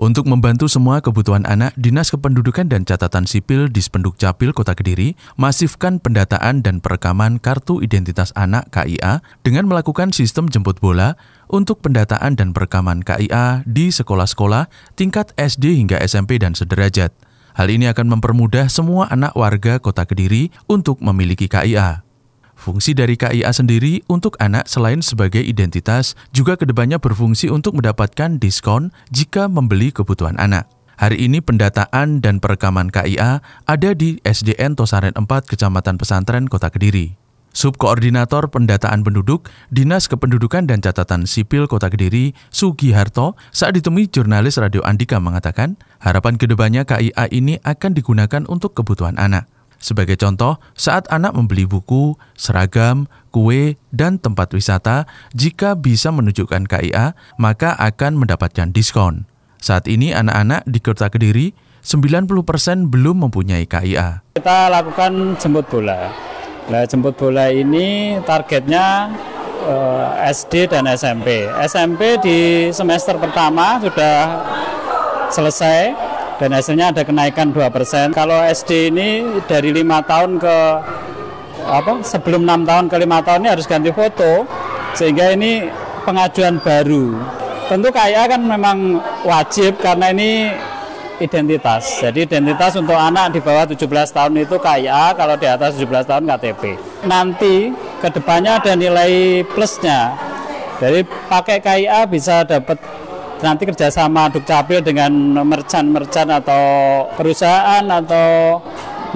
Untuk membantu semua kebutuhan anak, Dinas Kependudukan dan Catatan Sipil di Spenduk Capil Kota Kediri masifkan pendataan dan perekaman Kartu Identitas Anak KIA dengan melakukan sistem jemput bola untuk pendataan dan perekaman KIA di sekolah-sekolah tingkat SD hingga SMP dan sederajat. Hal ini akan mempermudah semua anak warga Kota Kediri untuk memiliki KIA. Fungsi dari KIA sendiri untuk anak selain sebagai identitas juga kedepannya berfungsi untuk mendapatkan diskon jika membeli kebutuhan anak. Hari ini pendataan dan perekaman KIA ada di SDN Tosaren 4 Kecamatan Pesantren Kota Kediri. Subkoordinator Pendataan Penduduk Dinas Kependudukan dan Catatan Sipil Kota Kediri, Sugi Harto, saat ditemui jurnalis Radio Andika mengatakan, harapan kedepannya KIA ini akan digunakan untuk kebutuhan anak. Sebagai contoh, saat anak membeli buku, seragam, kue, dan tempat wisata, jika bisa menunjukkan KIA, maka akan mendapatkan diskon. Saat ini anak-anak di Kota Kediri 90% belum mempunyai KIA. Kita lakukan jemput bola. Nah, jemput bola ini targetnya eh, SD dan SMP. SMP di semester pertama sudah selesai dan hasilnya ada kenaikan 2%. Kalau SD ini dari 5 tahun ke apa sebelum enam tahun ke lima tahun ini harus ganti foto sehingga ini pengajuan baru. Tentu KIA kan memang wajib karena ini identitas. Jadi identitas untuk anak di bawah 17 tahun itu KIA, kalau di atas 17 tahun KTP. Nanti kedepannya ada nilai plusnya. Dari pakai KIA bisa dapat nanti kerjasama Dukcapil dengan merchant-merchant atau perusahaan atau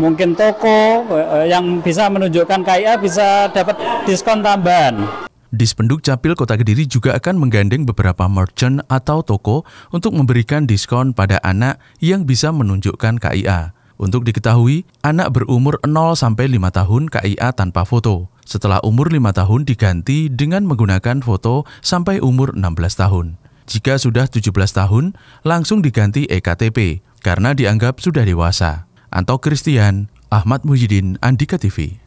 mungkin toko eh, yang bisa menunjukkan KIA bisa dapat diskon tambahan. Dispenduk Capil Kota Kediri juga akan menggandeng beberapa merchant atau toko untuk memberikan diskon pada anak yang bisa menunjukkan KIA. Untuk diketahui, anak berumur 0 sampai 5 tahun KIA tanpa foto. Setelah umur 5 tahun diganti dengan menggunakan foto sampai umur 16 tahun. Jika sudah 17 tahun, langsung diganti EKTP karena dianggap sudah dewasa. Anto Christian, Ahmad Muhyiddin, Andika TV.